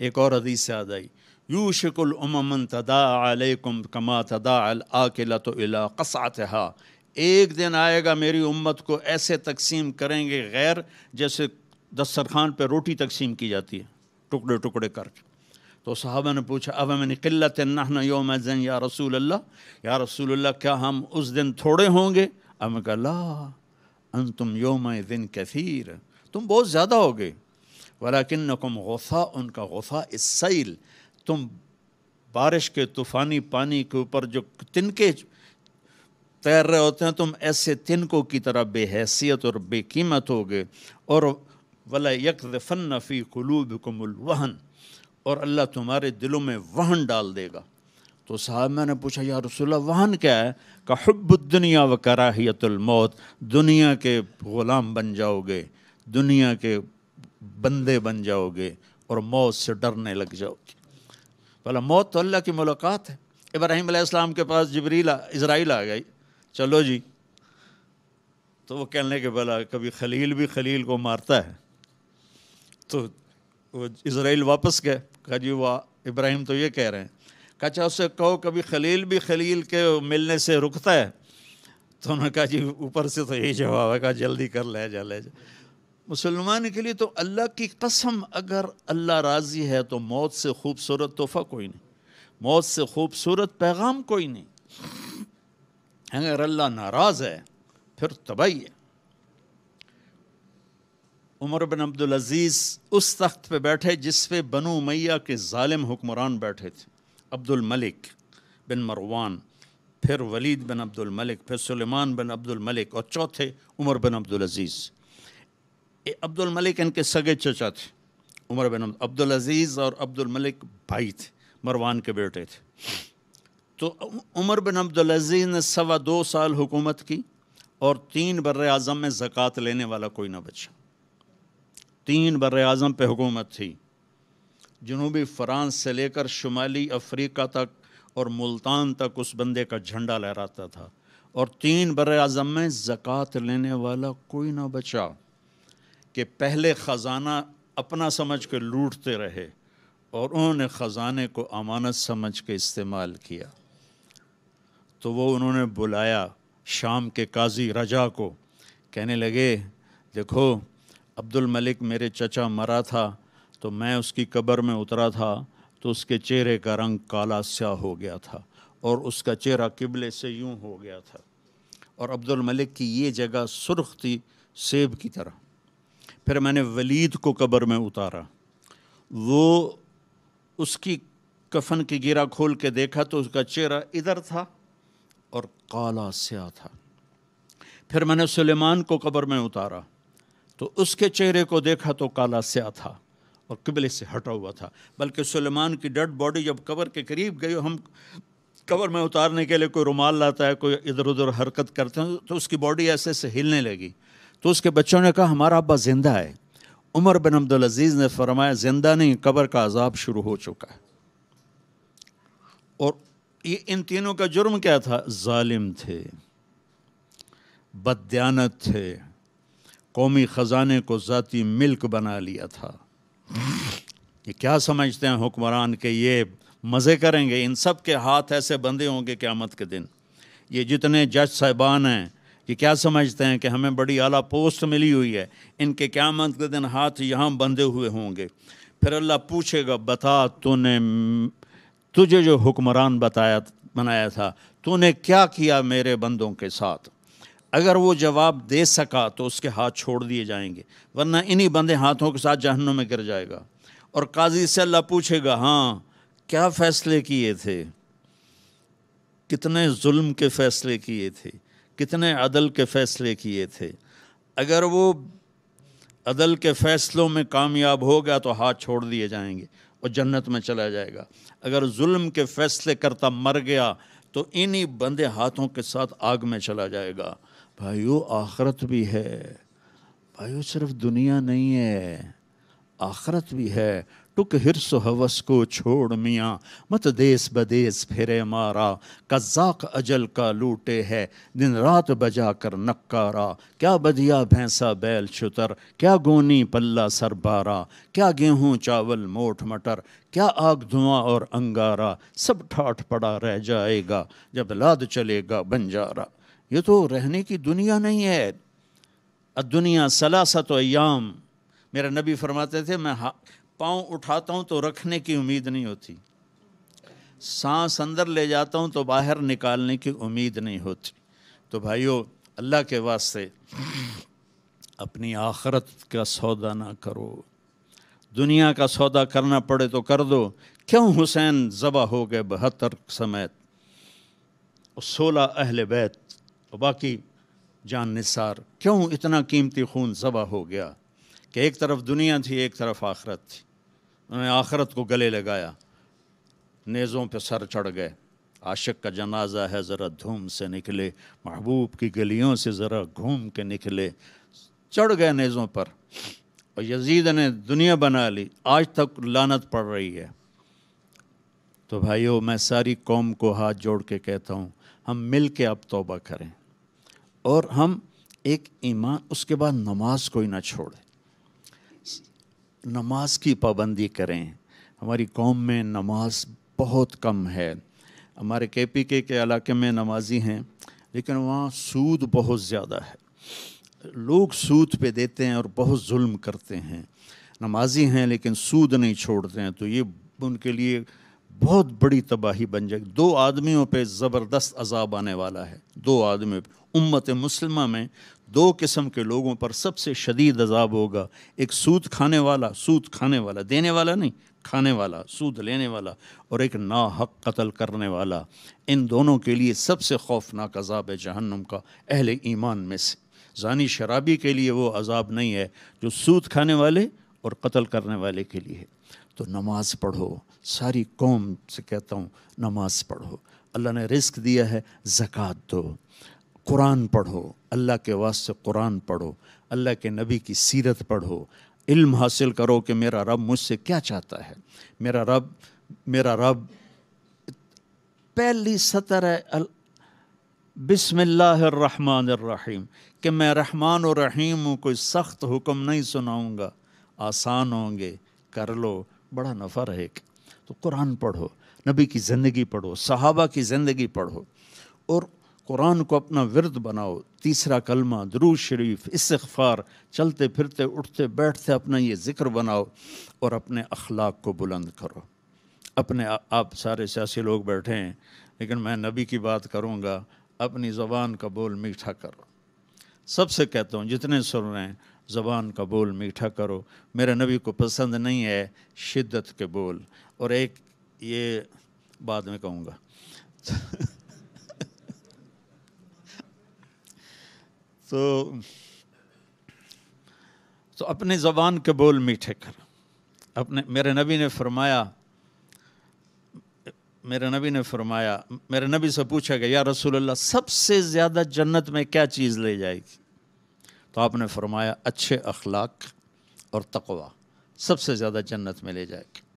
एक और अदीस जाए यू आई उमन तदा अलकुम कमा तदा अला तो कसात एक दिन आएगा मेरी उम्मत को ऐसे तकसीम करेंगे गैर जैसे दस्तरखान पर रोटी तकसीम की जाती है टुकड़े टुकड़े करके तो साहबा ने पूछा अब मैंने किल्लत नहन योम जन या रसूल अल्लाह या रसूल अल्लाह क्या हम उस दिन थोड़े होंगे अब मैं कहा अन तुम योम दिन कसीर तुम बहुत ज़्यादा हो गए वलाकिन नकुम गौसा उनका गौसा इस सैल तुम बारिश के तूफ़ानी पानी के ऊपर जो तिनके तैर रहे होते हैं तुम ऐसे तिनकों की तरह बेहसीत और बेकीमत हो गए और वला यक यकफ़न फ़ी कलूब कमुलवहन और अल्लाह तुम्हारे दिलों में वहन डाल देगा तो साहब मैंने पूछा या रसोल्ला वहन क्या है का हब्ब दुनिया व कराहियतुलमौत दुनिया के ग़ुलाम बन जाओगे दुनिया के बंदे बन जाओगे और मौत से डरने लग जाओगे भला मौत तो अल्लाह की मुलाकात है इब्राहिम इस्लाम के पास जबरीला इसराइल आ गई चलो जी तो वो कहने के भला कभी खलील भी खलील को मारता है तो वो इसराइल वापस गए कहा जी वाह इब्राहिम तो ये कह रहे हैं कहा अच्छा उससे कहो कभी खलील भी खलील के मिलने से रुकता है तो उन्होंने कहा जी ऊपर से तो यही जवाब है कहा जल्दी कर ले जा ले जा मुसलमान के लिए तो अल्लाह की कसम अगर अल्लाह राज़ी है तो मौत से खूबसूरत तोहफ़ा कोई नहीं मौत से खूबसूरत पैगाम कोई नहीं अगर अल्लाह नाराज़ है फिर तबाही है उमर बिन अब्दुल अजीज़ उस तख्त पे बैठे जिस पे बनु मैया के ालिम हुक्मरान बैठे थे अब्दुल मलिक बिन मरवान फिर वलीद बिन अब्दुल मलिक फिर सुलेमान बिन अब्दुल मलिक और चौथे उमर बिन अब्दुल अजीज़ अब्दुल मलिक इनके सगे चचा थे उमर बिन अब्दुल अजीज़ और अब्दुल मलिक भाई थे मरवान के बेटे थे तो उमर बिन अब्दुल अजीज़ ने सवा दो साल हुकूमत की और तीन बर अज़म में ज़क़़त लेने वाला कोई ना बचा तीन बर अज़म पर हुकूमत थी जनूबी फ़्रांस से लेकर शुमाली अफ्रीका तक और मुल्तान तक उस बंदे का झंडा लहराता था और तीन बर अज़म में ज़क़़त लेने वाला कोई ना बचा कि पहले ख़जाना अपना समझ के लूटते रहे और उन्होंने ख़जाने को अमानत समझ के इस्तेमाल किया तो वो उन्होंने बुलाया शाम के काजी रजा को कहने लगे देखो अब्दुल मलिक मेरे चचा मरा था तो मैं उसकी कब्र में उतरा था तो उसके चेहरे का रंग काला स्याह हो गया था और उसका चेहरा किबले से यूं हो गया था और अब्दुल मलिक की ये जगह सुर्ख थी सेब की तरह फिर मैंने वलीद को कब्र में उतारा वो उसकी कफन की गिरा खोल के देखा तो उसका चेहरा इधर था और काला स्या था फिर मैंने सुलेमान को कब्र में उतारा तो उसके चेहरे को देखा तो काला स्या था और किबले से हटा हुआ था बल्कि सुलेमान की डेड बॉडी जब कबर के करीब गई हम कबर में उतारने के लिए कोई रुमाल लाता है कोई इधर उधर हरकत करते हैं तो उसकी बॉडी ऐसे ऐसे हिलने लगी तो उसके बच्चों ने कहा हमारा अब्बा ज़िंदा है उमर बिन अजीज़ ने फरमाया ज़िंदा नहीं क़बर का अजाब शुरू हो चुका है और ये इन तीनों का जुर्म क्या था जालिम थे बदयानत थे कौमी ख़जाने को ज़ाती मिल्क बना लिया था ये क्या समझते हैं हुक्मरान के ये मज़े करेंगे इन सब के हाथ ऐसे बंधे होंगे क़्यामत के दिन ये जितने जज साहिबान हैं ये क्या समझते हैं कि हमें बड़ी आला पोस्ट मिली हुई है इनके क्या मंत के दिन हाथ यहाँ बंधे हुए होंगे फिर अल्लाह पूछेगा बता तूने तुझे जो हुक्मरान बताया बनाया था तूने क्या किया मेरे बंदों के साथ अगर वो जवाब दे सका तो उसके हाथ छोड़ दिए जाएंगे वरना इन्हीं बंदे हाथों के साथ जहनों में गिर जाएगा और काजी से अल्लाह पूछेगा हाँ क्या फ़ैसले किए थे कितने जुल्म के फ़ैसले किए थे कितने अदल के फैसले किए थे अगर वो अदल के फैसलों में कामयाब हो गया तो हाथ छोड़ दिए जाएंगे और जन्नत में चला जाएगा अगर जुल्म के फैसले करता मर गया तो इन्हीं बंदे हाथों के साथ आग में चला जाएगा भाइयों आखरत भी है भाइयों सिर्फ दुनिया नहीं है आखरत भी है टुक हिरस हवस को छोड़ मियाँ मत देश बदेस फिरे मारा कज़ाक अजल का लूटे है दिन रात बजा कर नक्कारा क्या बदिया भैंसा बैल छुतर क्या गोनी पल्ला सरबारा क्या गेहूँ चावल मोठ मटर क्या आग धुआं और अंगारा सब ठाठ पड़ा रह जाएगा जब लाद चलेगा बंजारा ये तो रहने की दुनिया नहीं है दुनिया सलासत तो अयाम मेरा नबी फरमाते थे मैं पाँव उठाता हूँ तो रखने की उम्मीद नहीं होती सांस अंदर ले जाता हूँ तो बाहर निकालने की उम्मीद नहीं होती तो भाइयों अल्लाह के वास्ते अपनी आखरत का सौदा ना करो दुनिया का सौदा करना पड़े तो कर दो क्यों हुसैन ज़बा हो गए बहत्तर समेत और सोलह अहल बैत और बाकी जान निसार क्यों इतना कीमती खून ज़बा हो गया कि एक तरफ दुनिया थी एक तरफ आखरत थी उन्होंने आखरत को गले लगाया नेज़ों पे सर चढ़ गए आशिक का जनाजा है ज़रा धूम से निकले महबूब की गलियों से ज़रा घूम के निकले चढ़ गए नेज़ों पर और यजीद ने दुनिया बना ली आज तक लानत पड़ रही है तो भाइयों मैं सारी कौम को हाथ जोड़ के कहता हूँ हम मिल के अब तोबा करें और हम एक ईमान उसके बाद नमाज कोई ना छोड़े नमाज की पाबंदी करें हमारी कौम में नमाज बहुत कम है हमारे के पी के के इलाके में नमाजी हैं लेकिन वहाँ सूद बहुत ज़्यादा है लोग सूद पे देते हैं और बहुत जुल्म करते हैं नमाजी हैं लेकिन सूद नहीं छोड़ते हैं तो ये उनके लिए बहुत बड़ी तबाही बन जाएगी दो आदमियों पे ज़बरदस्त अजाब आने वाला है दो आदमियों पर उम्मत मुसलमा में दो किस्म के लोगों पर सबसे शदीद अजाब होगा एक सूद खाने वाला सूद खाने वाला देने वाला नहीं खाने वाला सूद लेने वाला और एक ना हक कत्ल करने वाला इन दोनों के लिए सबसे खौफनाक अजाब है जहन्नम का अहल ईमान में से जानी शराबी के लिए वो अजाब नहीं है जो सूद खाने वाले और कत्ल करने वाले के लिए है तो नमाज़ पढ़ो सारी कौम से कहता हूँ नमाज़ पढ़ो अल्लाह ने रिस्क दिया है ज़क़़त दो कुरान पढ़ो अल्लाह के वास्ते कुरान पढ़ो अल्लाह के नबी की सीरत पढ़ो इल्म हासिल करो कि मेरा रब मुझसे क्या चाहता है मेरा रब मेरा रब पहली सतर है रहीम कि मैं रहमान और रहीम हूँ कोई सख्त हुक्म नहीं सुनाऊँगा आसान होंगे कर लो बड़ा नफ़र है एक तो कुरान पढ़ो नबी की ज़िंदगी पढ़ो सहाबा की ज़िंदगी पढ़ो और कुरान को अपना विरद बनाओ तीसरा कलमा दरू शरीफ अखफार चलते फिरते उठते बैठते अपना ये ज़िक्र बनाओ और अपने अखलाक को बुलंद करो अपने आ, आप सारे सियासी लोग बैठे हैं लेकिन मैं नबी की बात करूँगा अपनी ज़बान का बोल मीठा करो सबसे कहता हूँ जितने सुन रहे हैं ज़बान का बोल मीठा करो मेरे नबी को पसंद नहीं है शिद्दत के बोल और एक ये बाद में कहूँगा तो तो अपनी ज़बान के बोल मीठे कर अपने मेरे नबी ने फरमाया मेरे नबी ने फरमाया मेरे नबी से पूछा गया या अल्लाह सबसे ज़्यादा जन्नत में क्या चीज़ ले जाएगी तो आपने फरमाया अच्छे अखलाक और तकवा सबसे ज़्यादा जन्नत में ले जाएगी